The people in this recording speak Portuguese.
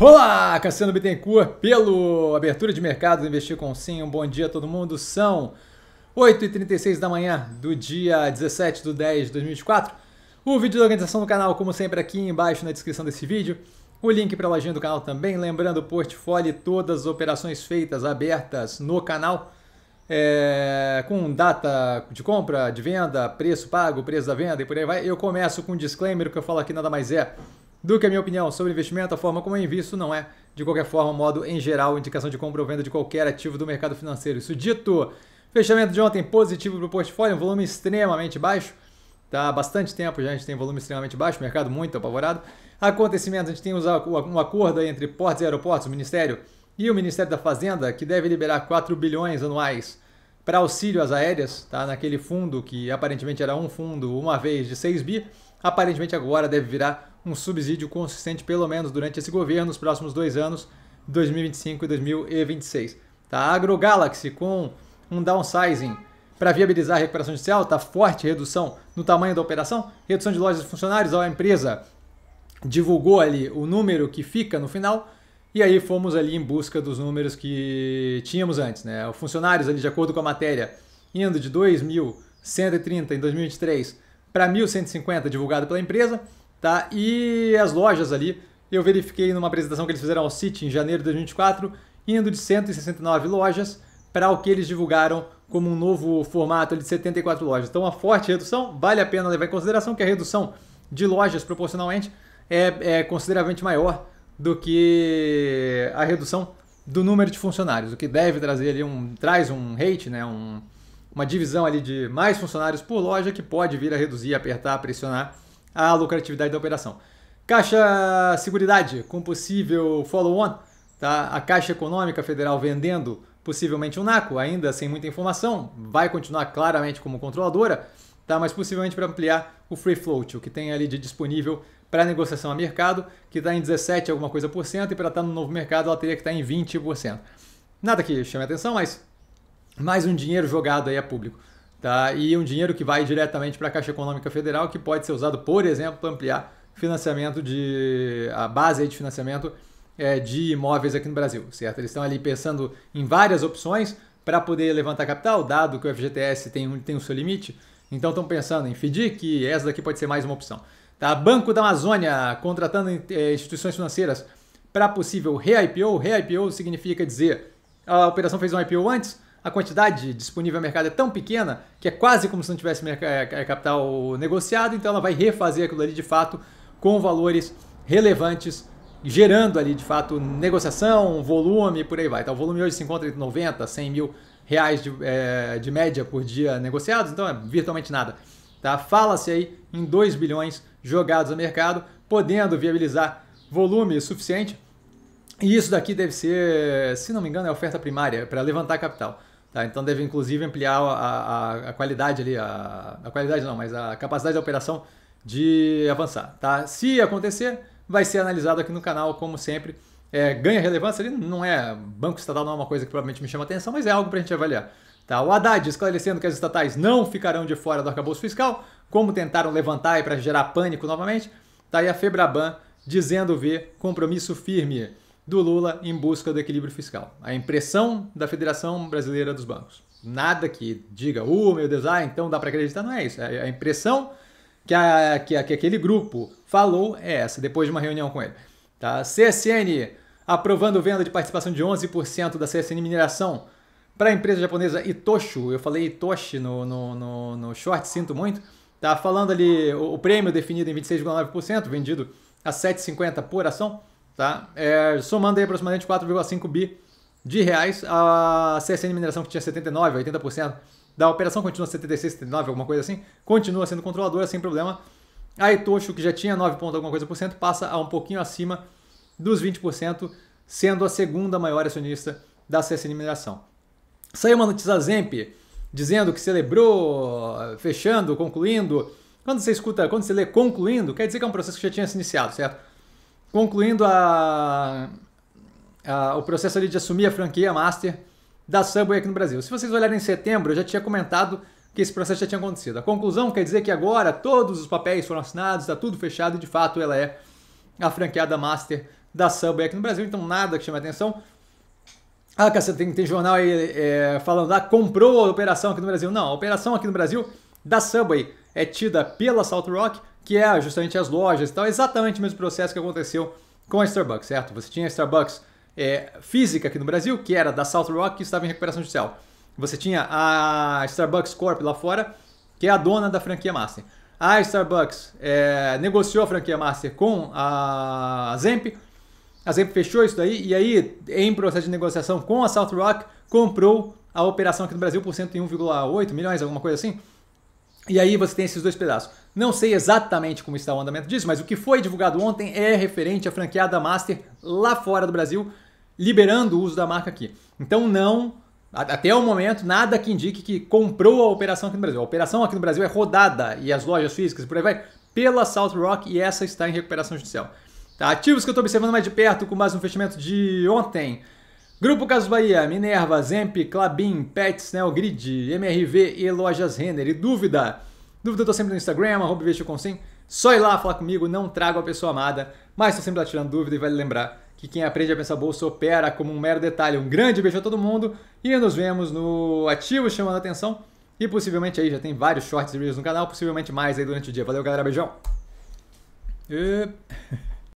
Olá, Cassiano Bittencourt, pelo Abertura de Mercado do Investir com Sim. Um bom dia a todo mundo. São 8h36 da manhã do dia 17 de 10 de 2024. O vídeo da organização do canal, como sempre, aqui embaixo na descrição desse vídeo. O link para a lojinha do canal também. Lembrando, o portfólio e todas as operações feitas, abertas no canal. É, com data de compra, de venda, preço pago, preço da venda e por aí vai. Eu começo com um disclaimer, o que eu falo aqui nada mais é do que a minha opinião sobre investimento, a forma como eu invisto não é, de qualquer forma, modo em geral, indicação de compra ou venda de qualquer ativo do mercado financeiro. Isso dito, fechamento de ontem positivo para o portfólio, um volume extremamente baixo. Tá há bastante tempo já a gente tem volume extremamente baixo, mercado muito apavorado. Acontecimentos, a gente tem um acordo entre portos e aeroportos, o Ministério e o Ministério da Fazenda, que deve liberar 4 bilhões anuais para auxílio às aéreas, tá? naquele fundo que aparentemente era um fundo uma vez de 6 bi, aparentemente agora deve virar um subsídio consistente, pelo menos durante esse governo, nos próximos dois anos, 2025 e 2026. Tá? A AgroGalaxy com um downsizing para viabilizar a recuperação judicial, está forte redução no tamanho da operação, redução de lojas de funcionários, a empresa divulgou ali o número que fica no final, e aí fomos ali em busca dos números que tínhamos antes. Né? Os funcionários ali, de acordo com a matéria, indo de 2.130 em 2023 para 1.150 divulgado pela empresa, tá? E as lojas ali, eu verifiquei numa apresentação que eles fizeram ao City em janeiro de 2024, indo de 169 lojas para o que eles divulgaram como um novo formato de 74 lojas. Então, uma forte redução, vale a pena levar em consideração que a redução de lojas proporcionalmente é, é consideravelmente maior do que a redução do número de funcionários, o que deve trazer ali um traz um rate, né, um, uma divisão ali de mais funcionários por loja que pode vir a reduzir, apertar, pressionar a lucratividade da operação. Caixa Seguridade com possível follow-on, tá? A Caixa Econômica Federal vendendo possivelmente o um NACO, ainda sem muita informação, vai continuar claramente como controladora, tá? Mas possivelmente para ampliar o free float, o que tem ali de disponível para negociação a mercado, que está em 17 alguma coisa por cento e para estar no novo mercado ela teria que estar tá em 20%. Nada que chame atenção, mas mais um dinheiro jogado aí a público. Tá? E um dinheiro que vai diretamente para a Caixa Econômica Federal, que pode ser usado, por exemplo, para ampliar financiamento de a base de financiamento é, de imóveis aqui no Brasil, certo? Eles estão ali pensando em várias opções para poder levantar capital, dado que o FGTS tem, tem o seu limite. Então estão pensando em FDIC, essa daqui pode ser mais uma opção. Tá? Banco da Amazônia contratando é, instituições financeiras para possível re-IPO. Re-IPO significa dizer a operação fez um IPO antes, a quantidade disponível ao mercado é tão pequena que é quase como se não tivesse é, é, capital negociado, então ela vai refazer aquilo ali de fato com valores relevantes, gerando ali de fato negociação, volume e por aí vai. Então o volume hoje se encontra entre 90 a 100 mil reais de, é, de média por dia negociados, então é virtualmente nada. Tá? Fala-se aí em 2 bilhões jogados ao mercado, podendo viabilizar volume suficiente e isso daqui deve ser, se não me engano, é oferta primária para levantar capital. Tá, então deve inclusive ampliar a, a, a qualidade ali, a, a, qualidade não, mas a capacidade da operação de avançar. Tá? Se acontecer, vai ser analisado aqui no canal, como sempre. É, ganha relevância, ali não é. Banco estatal não é uma coisa que provavelmente me chama atenção, mas é algo para a gente avaliar. Tá? O Haddad esclarecendo que as estatais não ficarão de fora do arcabouço fiscal, como tentaram levantar para gerar pânico novamente. Tá? E a Febraban dizendo ver compromisso firme do Lula em busca do equilíbrio fiscal. A impressão da Federação Brasileira dos Bancos. Nada que diga, uh, meu Deus, ah, então dá para acreditar. Não é isso. É, é a impressão que, a, que, a, que aquele grupo falou é essa, depois de uma reunião com ele. Tá? CSN aprovando venda de participação de 11% da CSN Mineração para a empresa japonesa Itosho. Eu falei Itoshi no, no, no, no short, sinto muito. Tá falando ali o, o prêmio definido em 26,9%, vendido a 7,50 por ação. Tá? É, somando aí aproximadamente 4,5 bi de reais, a CSN Mineração que tinha 79, 80% da operação continua 76, 79, alguma coisa assim, continua sendo controladora sem problema. A Itochu, que já tinha 9 ponto alguma coisa por cento, passa a um pouquinho acima dos 20%, sendo a segunda maior acionista da CSN Mineração. Saiu uma notícia Zemp dizendo que celebrou, fechando, concluindo. Quando você escuta, quando você lê concluindo, quer dizer que é um processo que já tinha se iniciado, certo? concluindo a, a, o processo ali de assumir a franquia master da Subway aqui no Brasil. Se vocês olharem em setembro, eu já tinha comentado que esse processo já tinha acontecido. A conclusão quer dizer que agora todos os papéis foram assinados, está tudo fechado e de fato ela é a franqueada master da Subway aqui no Brasil, então nada que chame a atenção. Ah, caceta, tem, tem jornal aí é, falando, ah, comprou a operação aqui no Brasil. Não, a operação aqui no Brasil da Subway é tida pela Salt Rock que é justamente as lojas e tal, exatamente o mesmo processo que aconteceu com a Starbucks, certo? Você tinha a Starbucks é, física aqui no Brasil, que era da South Rock, que estava em recuperação judicial. Você tinha a Starbucks Corp lá fora, que é a dona da franquia Master. A Starbucks é, negociou a franquia Master com a Zemp, a Zemp fechou isso daí, e aí, em processo de negociação com a South Rock, comprou a operação aqui no Brasil por 101,8 milhões, alguma coisa assim. E aí você tem esses dois pedaços. Não sei exatamente como está o andamento disso, mas o que foi divulgado ontem é referente à franqueada Master lá fora do Brasil, liberando o uso da marca aqui. Então não, até o momento, nada que indique que comprou a operação aqui no Brasil. A operação aqui no Brasil é rodada e as lojas físicas e por aí vai pela South Rock e essa está em recuperação judicial. Tá, ativos que eu estou observando mais de perto com mais um fechamento de ontem. Grupo Casos Bahia, Minerva, Zemp, Clabin, Pets, Neogrid, MRV e Lojas Renner. E dúvida, Dúvida eu tô sempre no Instagram, arroba investirconsim. Só ir lá falar comigo, não trago a pessoa amada, mas tô sempre lá tirando dúvida e vale lembrar que quem aprende a pensar bolsa opera como um mero detalhe. Um grande beijo a todo mundo e nos vemos no ativo chamando a atenção. E possivelmente aí já tem vários shorts e reels no canal, possivelmente mais aí durante o dia. Valeu, galera. Beijão. E...